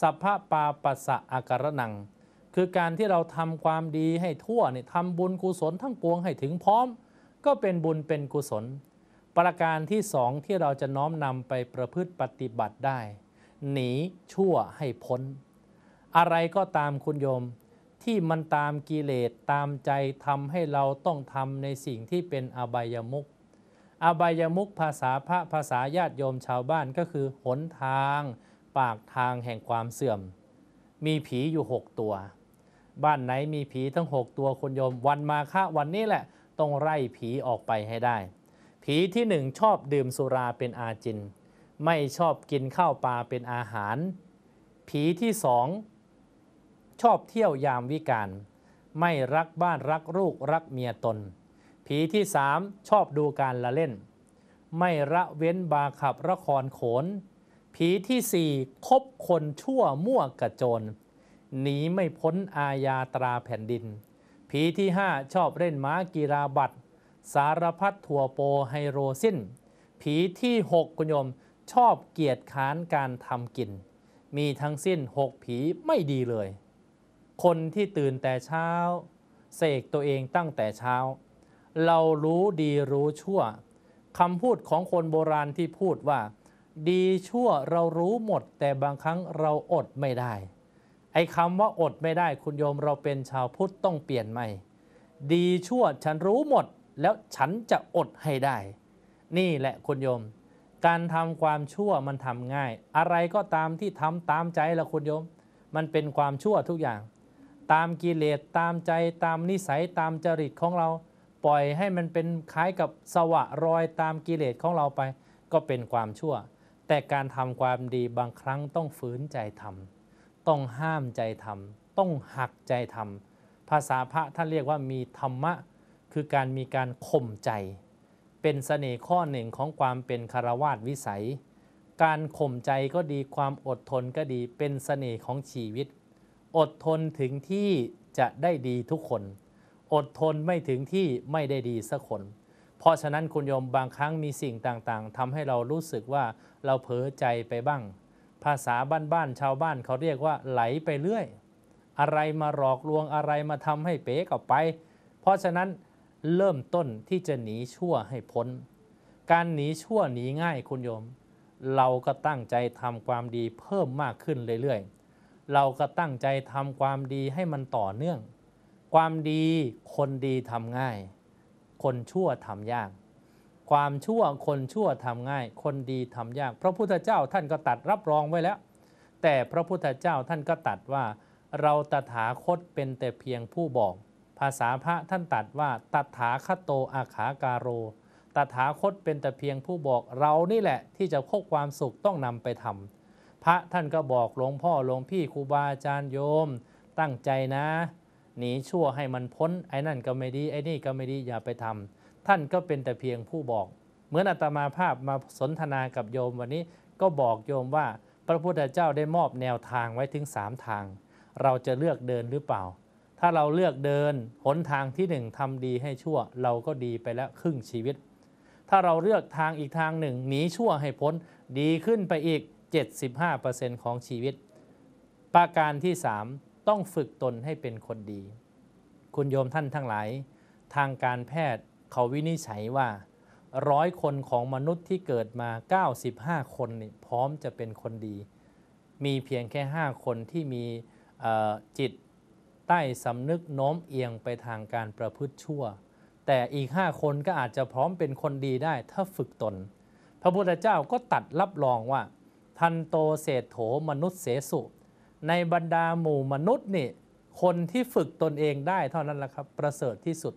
สัพพะปาปัสสะอาการนังคือการที่เราทำความดีให้ทั่วเนี่ยทำบุญกุศลทั้งปวงให้ถึงพร้อม ก็เป็นบุญเป็นกุศล ประการที่สองที่เราจะน้อมนำไปประพฤติปฏิบัติได้ หนีชั่วให้พ้น อะไรก็ตามคุณโยมที่มันตามกิเลสตามใจทำให้เราต้องทำในสิ่งที่เป็นอบายมุขอบายมุขภาษาพระภาษาญาติโยมชาวบ้านก็คือหนทางปากทางแห่งความเสื่อม มีผีอยู่หกตัว บ้านไหนมีผีทั้งหกตัวคนโยม วันมาฆะวันนี้แหละต้องไล่ผีออกไปให้ได้ ผีที่หนึ่งชอบดื่มสุราเป็นอาจิน ไม่ชอบกินข้าวปลาเป็นอาหาร ผีที่สองชอบเที่ยวยามวิการ ไม่รักบ้านรักลูกรักเมียตน ผีที่สามชอบดูการละเล่น ไม่ระเว้นบาขับละครโขนผีที่สี่คบคนชั่วมั่วกระโจนหนีไม่พ้นอาญาตราแผ่นดิน ผีที่ห้าชอบเล่นม้ากีฬาบัตร สารพัดถั่วโปไฮโรซินผีที่หกคุณโยมชอบเกียรติค้านการทำกิน มีทั้งสิ้นหกผีไม่ดีเลย คนที่ตื่นแต่เช้า เสกตัวเองตั้งแต่เช้า เรารู้ดีรู้ชั่วคำพูดของคนโบราณที่พูดว่าดีชั่วเรารู้หมด แต่บางครั้งเราอดไม่ได้ ไอ้คำว่าอดไม่ได้ คุณโยมเราเป็นชาวพุทธต้องเปลี่ยนใหม่ ดีชั่วฉันรู้หมดแล้วฉันจะอดให้ได้ นี่แหละคุณโยม การทำความชั่วมันทำง่าย อะไรก็ตามที่ทำตามใจละคุณโยม มันเป็นความชั่วทุกอย่าง ตามกิเลสตามใจ ตามนิสัย ตามจริตของเรา ปล่อยให้มันเป็นคล้ายกับสวะรอยตามกิเลสของเราไป ก็เป็นความชั่วแต่การทำความดีบางครั้งต้องฝืนใจทำ ต้องห้ามใจทำ ต้องหักใจทำ ภาษาพระท่านเรียกว่ามีธรรมะ คือการมีการข่มใจ เป็นสเสน่ห์ข้อหนึ่งของความเป็นคารวาสวิสัย การข่มใจก็ดีความอดทนก็ดีเป็นสเสน่ห์ของชีวิต อดทนถึงที่จะได้ดีทุกคน อดทนไม่ถึงที่ไม่ได้ดีสักคนเพราะฉะนั้นคุณโยมบางครั้งมีสิ่งต่างๆ ทำให้เรารู้สึกว่าเราเผลอใจไปบ้าง ภาษาบ้านๆชาวบ้านเขาเรียกว่าไหลไปเรื่อย อะไรมาหลอกลวงอะไรมาทำให้เป๊กบไป เพราะฉะนั้นเริ่มต้นที่จะหนีชั่วให้พ้น การหนีชั่วหนีง่ายคุณโยม เราก็ตั้งใจทำความดีเพิ่มมากขึ้นเรื่อยๆ เราก็ตั้งใจทำความดีให้มันต่อเนื่อง ความดีคนดีทำง่ายคนชั่วทำยาก ความชั่วคนชั่วทำง่าย คนดีทำยากพระพุทธเจ้าท่านก็ตัดรับรองไว้แล้ว แต่พระพุทธเจ้าท่านก็ตัดว่า เราตถาคตเป็นแต่เพียงผู้บอก ภาษาพระท่านตัดว่า ตถาคโตอาขาการโรตถาคตเป็นแต่เพียงผู้บอกเรานี่แหละที่จะพบความสุขต้องนำไปทำพระท่านก็บอกหลวงพ่อหลวงพี่ครูบาอาจารย์โยม ตั้งใจนะหนีชั่วให้มันพ้น ไอ้นั่นก็ไม่ดีไอ้นี่ก็ไม่ดีอย่าไปทำ ท่านก็เป็นแต่เพียงผู้บอกเหมือนอาตมาภาพมาสนทนากับโยมวันนี้ก็บอกโยมว่าพระพุทธเจ้าได้มอบแนวทางไว้ถึง 3 ทาง เราจะเลือกเดินหรือเปล่า ถ้าเราเลือกเดินหนทางที่ 1 ทำดีให้ชั่วเราก็ดีไปแล้วครึ่งชีวิต ถ้าเราเลือกทางอีกทางหนึ่ง หนีชั่วให้พ้นดีขึ้นไปอีก75%ของชีวิตประการที่3ต้องฝึกตนให้เป็นคนดี คุณโยมท่านทั้งหลาย ทางการแพทย์เขาวินิจฉัยว่าร้อยคนของมนุษย์ที่เกิดมา 95 คนนี่พร้อมจะเป็นคนดี มีเพียงแค่ 5 คนที่มีจิตใต้สำนึกโน้มเอียงไปทางการประพฤติชั่ว แต่อีก 5 คนก็อาจจะพร้อมเป็นคนดีได้ ถ้าฝึกตน พระพุทธเจ้าก็ตัดรับรองว่าทันโตเศธโถมนุษย์เสสุในบรรดาหมู่มนุษย์นี่ คนที่ฝึกตนเองได้เท่านั้นแหละครับ ประเสริฐที่สุด